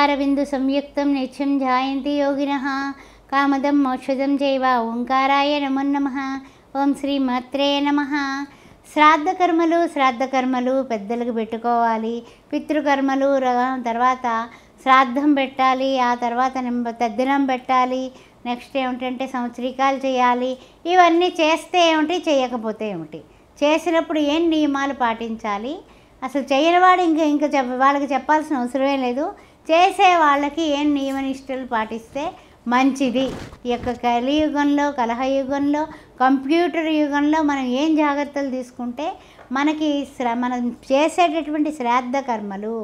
ఓంకారవిందు సంయుక్తం నిత్యం జాయంతి యోగిన కామదం మోక్షదం జైవ ఓంకారాయ నమో నమ ఓం శ్రీ మాత్రే నమ శ్రాద్ధకర్మలు శ్రాద్ధకర్మలు పెద్దలకు పెట్టుకోవాలి పితృకర్మలు తర్వాత శ్రాద్ధం పెట్టాలి ఆ తర్వాత తద్దినం పెట్టాలి నెక్స్ట్ ఏమిటంటే సంవత్సరికాలు చేయాలి ఇవన్నీ చేస్తే ఏమిటి చేయకపోతే ఏమిటి చేసినప్పుడు ఏం నియమాలు పాటించాలి అసలు చేయని వాడు ఇంకా ఇంకా చెప్ప వాళ్ళకి చెప్పాల్సిన అవసరమే లేదు చేసే వాళ్ళకి ఏం నియమ నిష్టలు పాటిస్తే మంచిది ఈ యొక్క కలియుగంలో కలహయుగంలో కంప్యూటర్ యుగంలో మనం ఏం జాగ్రత్తలు తీసుకుంటే మనకి శ్ర మనం చేసేటటువంటి శ్రాద్ధ కర్మలు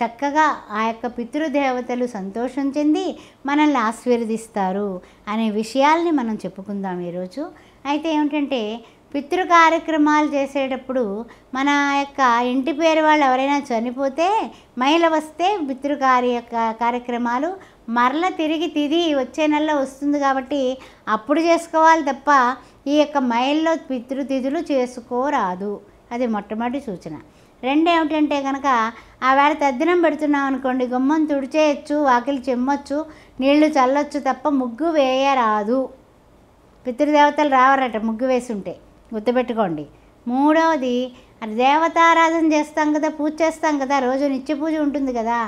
చక్కగా ఆ యొక్క పితృదేవతలు సంతోషం చెంది మనల్ని ఆశీర్వదిస్తారు అనే విషయాల్ని మనం చెప్పుకుందాం ఈరోజు అయితే ఏమిటంటే పితృ కార్యక్రమాలు చేసేటప్పుడు మన యొక్క ఇంటి పేరు వాళ్ళు ఎవరైనా చనిపోతే మహిళ వస్తే పితృ కార్య కార్యక్రమాలు మరల తిరిగి తిది వచ్చే నెలలో వస్తుంది కాబట్టి అప్పుడు చేసుకోవాలి తప్ప ఈ యొక్క మహిళలో పితృతిథులు చేసుకోరాదు అది మొట్టమొదటి సూచన రెండు ఏమిటంటే కనుక వేళ తద్దినం పెడుతున్నాం అనుకోండి గుమ్మం తుడిచేయచ్చు వాకిలి చెమ్మొచ్చు నీళ్లు చల్లొచ్చు తప్ప ముగ్గు వేయరాదు పితృదేవతలు రావరట ముగ్గు వేసి ఉంటే గుర్తుపెట్టుకోండి మూడవది అది దేవతారాధన చేస్తాం కదా పూజ చేస్తాం కదా రోజు నిత్య పూజ ఉంటుంది కదా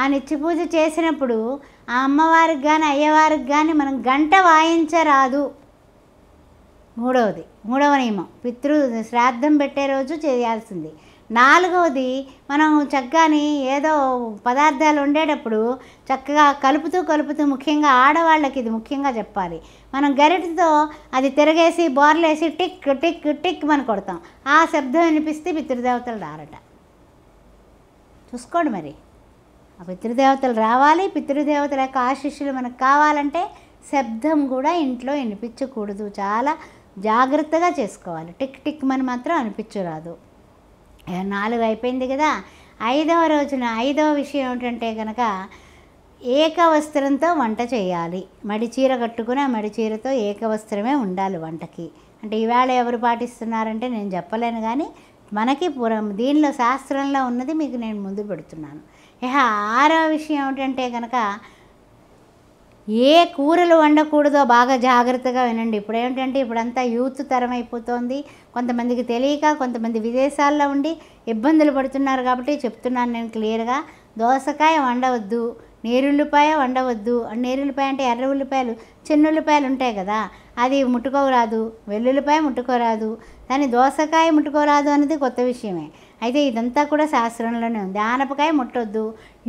ఆ నిత్య పూజ చేసినప్పుడు ఆ అమ్మవారికి కానీ అయ్యవారికి కానీ మనం గంట వాయించరాదు మూడవది మూడవ నియమం పితృ శ్రాద్ధం పెట్టే రోజు చేయాల్సింది నాలుగవది మనం చక్కని ఏదో పదార్థాలు ఉండేటప్పుడు చక్కగా కలుపుతూ కలుపుతూ ముఖ్యంగా ఆడవాళ్ళకి ఇది ముఖ్యంగా చెప్పాలి మనం గరిటతో అది తిరగేసి బోర్లేసి టిక్ టిక్ టిక్ మనం కొడతాం ఆ శబ్దం వినిపిస్తే పితృదేవతలు రారట చూసుకోండి మరి ఆ పితృదేవతలు రావాలి పితృదేవతల యొక్క ఆశిష్యులు మనకు కావాలంటే శబ్దం కూడా ఇంట్లో వినిపించకూడదు చాలా జాగ్రత్తగా చేసుకోవాలి టిక్ టిక్ మని మాత్రం అనిపించరాదు నాలుగు అయిపోయింది కదా ఐదవ రోజున ఐదవ విషయం ఏమిటంటే కనుక ఏకవస్త్రంతో వంట చేయాలి మడి చీర కట్టుకుని ఆ మడిచీరతో ఏకవస్త్రమే ఉండాలి వంటకి అంటే ఈవేళ ఎవరు పాటిస్తున్నారంటే నేను చెప్పలేను కానీ మనకి పూర్వం దీనిలో శాస్త్రంలో ఉన్నది మీకు నేను ముందు పెడుతున్నాను ఇహ ఆరో విషయం ఏమిటంటే కనుక ఏ కూరలు వండకూడదో బాగా జాగ్రత్తగా వినండి ఇప్పుడు ఏమిటంటే ఇప్పుడంతా యూత్ తరం అయిపోతుంది కొంతమందికి తెలియక కొంతమంది విదేశాల్లో ఉండి ఇబ్బందులు పడుతున్నారు కాబట్టి చెప్తున్నాను నేను క్లియర్గా దోసకాయ వండవద్దు నేరుల్లిపాయ వండవద్దు నేరుల్లిపాయ అంటే ఎర్ర ఉల్లిపాయలు చిన్న ఉల్లిపాయలు ఉంటాయి కదా అది ముట్టుకోరాదు వెల్లుల్లిపాయ ముట్టుకోరాదు దాని దోసకాయ ముట్టుకోరాదు అనేది కొత్త విషయమే అయితే ఇదంతా కూడా శాస్త్రంలోనే ఉంది ఆనపకాయ ముట్టొద్దు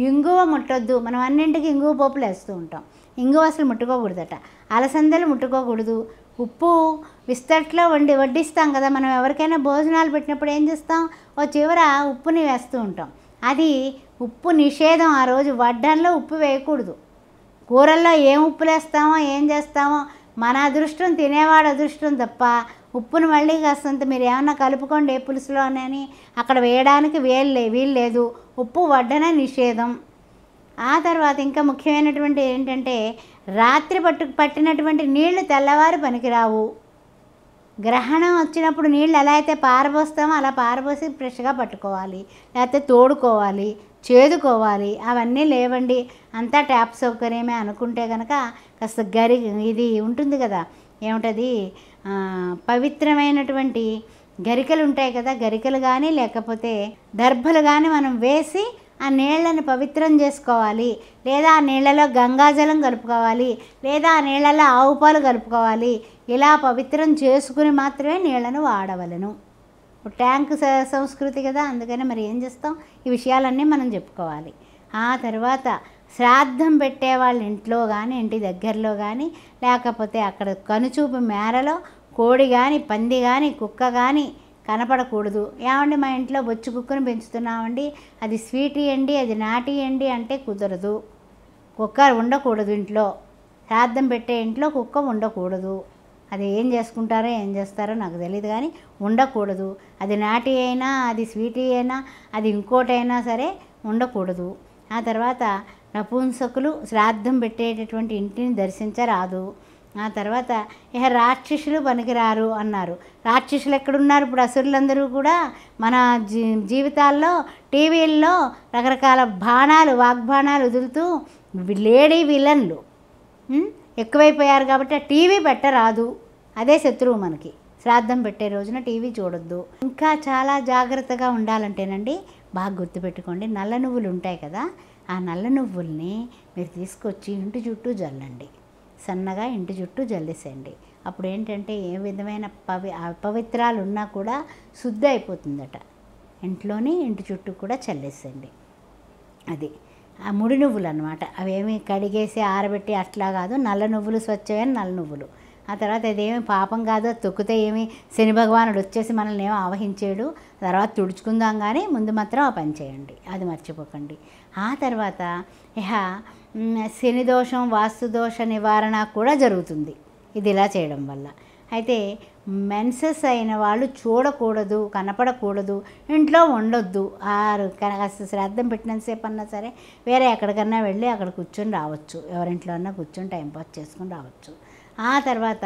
ఇంగువ ముట్టొద్దు మనం అన్నింటికి ఇంగువ పోపులు వేస్తూ ఉంటాం ఇంగువ అసలు ముట్టుకోకూడదట అలసందలు ముట్టుకోకూడదు ఉప్పు విస్తట్లో వండి వడ్డిస్తాం కదా మనం ఎవరికైనా భోజనాలు పెట్టినప్పుడు ఏం చేస్తాం ఓ చివర ఉప్పుని వేస్తూ ఉంటాం అది ఉప్పు నిషేధం ఆ రోజు వడ్డంలో ఉప్పు వేయకూడదు కూరల్లో ఏం ఉప్పులు వేస్తామో ఏం చేస్తామో మన అదృష్టం తినేవాడు అదృష్టం తప్ప ఉప్పును మళ్ళీ కాస్తంత మీరు ఏమన్నా కలుపుకోండి ఏ పులుసులోనని అక్కడ వేయడానికి వేలు వీలు లేదు ఉప్పు వడ్డన నిషేధం ఆ తర్వాత ఇంకా ముఖ్యమైనటువంటి ఏంటంటే రాత్రి పట్టు పట్టినటువంటి నీళ్లు తెల్లవారు పనికిరావు గ్రహణం వచ్చినప్పుడు నీళ్ళు ఎలా అయితే పారబోస్తామో అలా పారబోసి ఫ్రెష్గా పట్టుకోవాలి లేకపోతే తోడుకోవాలి చేదుకోవాలి అవన్నీ లేవండి అంతా ట్యాప్ సౌకర్యమే అనుకుంటే కనుక కాస్త గరి ఇది ఉంటుంది కదా ఏమిటది పవిత్రమైనటువంటి గరికలు ఉంటాయి కదా గరికలు కానీ లేకపోతే దర్భలు కానీ మనం వేసి ఆ నీళ్ళని పవిత్రం చేసుకోవాలి లేదా ఆ నీళ్ళలో గంగాజలం కలుపుకోవాలి లేదా ఆ నీళ్ళలో ఆవు పాలు కలుపుకోవాలి ఇలా పవిత్రం చేసుకుని మాత్రమే నీళ్ళను వాడవలను ట్యాంక్ సంస్కృతి కదా అందుకని మరి ఏం చేస్తాం ఈ విషయాలన్నీ మనం చెప్పుకోవాలి ఆ తర్వాత శ్రాద్ధం పెట్టే వాళ్ళ ఇంట్లో కానీ ఇంటి దగ్గరలో కానీ లేకపోతే అక్కడ కనుచూపు మేరలో కోడి కానీ పంది కానీ కుక్క కానీ కనపడకూడదు ఏమండి మా ఇంట్లో బొచ్చు కుక్కను పెంచుతున్నామండి అది స్వీట్ ఇవ్వండి అది నాటి ఇవ్వండి అంటే కుదరదు కుక్క ఉండకూడదు ఇంట్లో శ్రాద్ధం పెట్టే ఇంట్లో కుక్క ఉండకూడదు అది ఏం చేసుకుంటారో ఏం చేస్తారో నాకు తెలియదు కానీ ఉండకూడదు అది నాటి అయినా అది స్వీట్ అయినా అది ఇంకోటైనా సరే ఉండకూడదు ఆ తర్వాత నపుంసకులు శ్రాద్ధం పెట్టేటటువంటి ఇంటిని దర్శించరాదు ఆ తర్వాత ఇహ రాక్షసులు పనికిరారు అన్నారు రాక్షసులు ఎక్కడున్నారు ఇప్పుడు అసురులందరూ కూడా మన జీ జీవితాల్లో టీవీల్లో రకరకాల బాణాలు వాగ్బాణాలు వదులుతూ లేడీ విలన్లు ఎక్కువైపోయారు కాబట్టి టీవీ పెట్టరాదు అదే శత్రువు మనకి శ్రాద్ధం పెట్టే రోజున టీవీ చూడొద్దు ఇంకా చాలా జాగ్రత్తగా ఉండాలంటేనండి బాగా గుర్తుపెట్టుకోండి నల్ల నువ్వులు ఉంటాయి కదా ఆ నల్ల నువ్వుల్ని మీరు తీసుకొచ్చి ఇంటి చుట్టూ జల్లండి సన్నగా ఇంటి చుట్టూ జల్లేసేయండి అప్పుడు ఏంటంటే ఏ విధమైన పవి అపవిత్రాలు ఉన్నా కూడా శుద్ధి అయిపోతుందట ఇంట్లోనే ఇంటి చుట్టూ కూడా చల్లేసేయండి అది ఆ ముడి నువ్వులు అనమాట అవేమి కడిగేసి ఆరబెట్టి అట్లా కాదు నల్ల నువ్వులు స్వచ్ఛమైన నల్ల నువ్వులు ఆ తర్వాత అదేమి పాపం కాదు తొక్కితే ఏమి శని భగవానుడు వచ్చేసి మనల్ని ఏమో ఆవహించాడు తర్వాత తుడుచుకుందాం కానీ ముందు మాత్రం ఆ పని చేయండి అది మర్చిపోకండి ఆ తర్వాత ఇహ శని దోషం వాస్తు దోష నివారణ కూడా జరుగుతుంది ఇది ఇలా చేయడం వల్ల అయితే మెన్సెస్ అయిన వాళ్ళు చూడకూడదు కనపడకూడదు ఇంట్లో ఉండొద్దు ఆరు కాస్త శ్రాద్ధం పెట్టినంతసేపు అన్నా సరే వేరే ఎక్కడికన్నా వెళ్ళి అక్కడ కూర్చొని రావచ్చు ఎవరింట్లో అన్నా కూర్చొని టైంపాస్ చేసుకుని రావచ్చు ఆ తర్వాత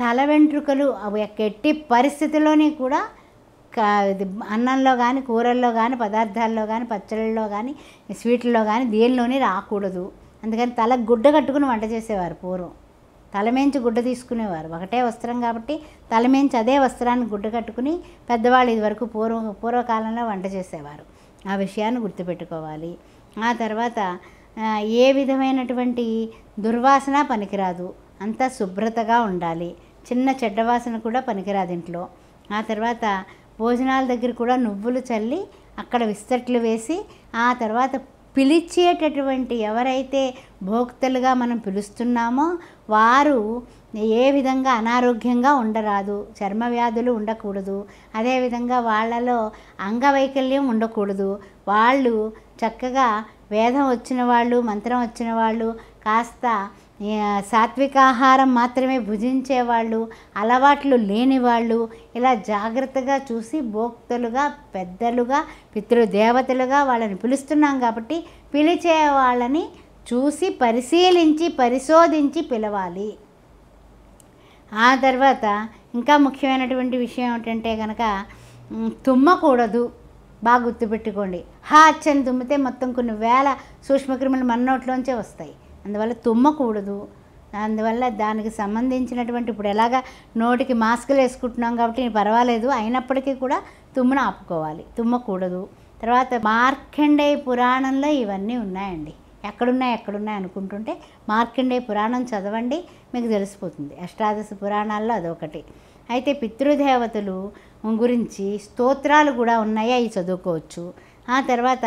తల వెంట్రుకలు అవి ఎట్టి పరిస్థితుల్లోనే కూడా అన్నంలో కానీ కూరల్లో కానీ పదార్థాల్లో కానీ పచ్చళ్ళలో కానీ స్వీట్లలో కానీ దేనిలోనే రాకూడదు అందుకని తల గుడ్డ కట్టుకుని వంట చేసేవారు పూర్వం తలమేంచి గుడ్డ తీసుకునేవారు ఒకటే వస్త్రం కాబట్టి తలమేంచి అదే వస్త్రాన్ని గుడ్డ కట్టుకుని పెద్దవాళ్ళు ఇదివరకు పూర్వ పూర్వకాలంలో వంట చేసేవారు ఆ విషయాన్ని గుర్తుపెట్టుకోవాలి ఆ తర్వాత ఏ విధమైనటువంటి దుర్వాసన పనికిరాదు అంతా శుభ్రతగా ఉండాలి చిన్న చెడ్డవాసన కూడా పనికిరాదు ఇంట్లో ఆ తర్వాత భోజనాల దగ్గర కూడా నువ్వులు చల్లి అక్కడ విస్తట్లు వేసి ఆ తర్వాత పిలిచేటటువంటి ఎవరైతే భోక్తలుగా మనం పిలుస్తున్నామో వారు ఏ విధంగా అనారోగ్యంగా ఉండరాదు చర్మ వ్యాధులు ఉండకూడదు అదేవిధంగా వాళ్ళలో అంగవైకల్యం ఉండకూడదు వాళ్ళు చక్కగా వేదం వచ్చిన వాళ్ళు మంత్రం వచ్చిన వాళ్ళు కాస్త సాత్విక ఆహారం మాత్రమే భుజించేవాళ్ళు అలవాట్లు లేని వాళ్ళు ఇలా జాగ్రత్తగా చూసి భోక్తలుగా పెద్దలుగా పితృదేవతలుగా వాళ్ళని పిలుస్తున్నాం కాబట్టి పిలిచే వాళ్ళని చూసి పరిశీలించి పరిశోధించి పిలవాలి ఆ తర్వాత ఇంకా ముఖ్యమైనటువంటి విషయం ఏమిటంటే కనుక తుమ్మకూడదు బాగా గుర్తుపెట్టుకోండి హా అచ్చని తుమ్మితే మొత్తం కొన్ని వేల సూక్ష్మక్రిములు మన నోట్లోంచే వస్తాయి అందువల్ల తుమ్మకూడదు అందువల్ల దానికి సంబంధించినటువంటి ఇప్పుడు ఎలాగ నోటికి మాస్కులు వేసుకుంటున్నాం కాబట్టి పర్వాలేదు అయినప్పటికీ కూడా తుమ్మును ఆపుకోవాలి తుమ్మకూడదు తర్వాత మార్కండేయ పురాణంలో ఇవన్నీ ఉన్నాయండి ఎక్కడున్నాయి ఎక్కడున్నాయి అనుకుంటుంటే మార్కండేయ పురాణం చదవండి మీకు తెలిసిపోతుంది అష్టాదశ పురాణాల్లో అదొకటి అయితే పితృదేవతలు గురించి స్తోత్రాలు కూడా ఉన్నాయా అవి చదువుకోవచ్చు ఆ తర్వాత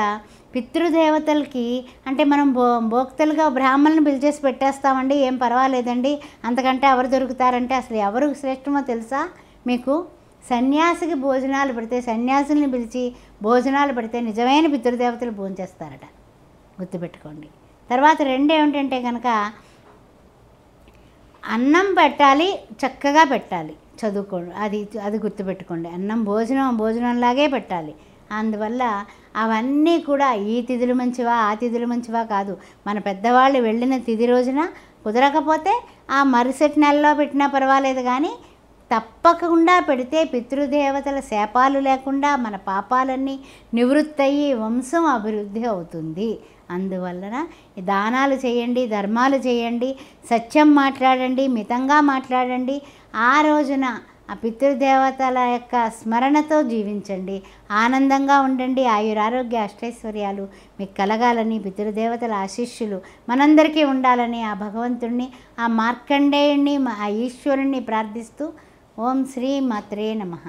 పితృదేవతలకి అంటే మనం భో భోక్తలుగా బ్రాహ్మణులను పిలిచేసి పెట్టేస్తామండి ఏం పర్వాలేదండి అంతకంటే ఎవరు దొరుకుతారంటే అసలు ఎవరు శ్రేష్టమో తెలుసా మీకు సన్యాసికి భోజనాలు పెడితే సన్యాసుల్ని పిలిచి భోజనాలు పెడితే నిజమైన పితృదేవతలు భోంచేస్తారట గుర్తుపెట్టుకోండి తర్వాత రెండేమిటంటే ఏమిటంటే కనుక అన్నం పెట్టాలి చక్కగా పెట్టాలి చదువుకోండి అది అది గుర్తుపెట్టుకోండి అన్నం భోజనం భోజనంలాగే పెట్టాలి అందువల్ల అవన్నీ కూడా ఈ తిథులు మంచివా ఆ తిథులు మంచివా కాదు మన పెద్దవాళ్ళు వెళ్ళిన తిథి రోజున కుదరకపోతే ఆ మరుసటి నెలలో పెట్టినా పర్వాలేదు కానీ తప్పకుండా పెడితే పితృదేవతల శాపాలు లేకుండా మన పాపాలన్నీ నివృత్తయ్యి వంశం అభివృద్ధి అవుతుంది అందువలన దానాలు చేయండి ధర్మాలు చేయండి సత్యం మాట్లాడండి మితంగా మాట్లాడండి ఆ రోజున ఆ పితృదేవతల యొక్క స్మరణతో జీవించండి ఆనందంగా ఉండండి ఆయురారోగ్య అష్టైశ్వర్యాలు మీకు కలగాలని పితృదేవతల ఆశిష్యులు మనందరికీ ఉండాలని ఆ భగవంతుణ్ణి ఆ మార్కండేయుణ్ణి ఆ ఈశ్వరుణ్ణి ప్రార్థిస్తూ ఓం శ్రీ మాత్రే నమః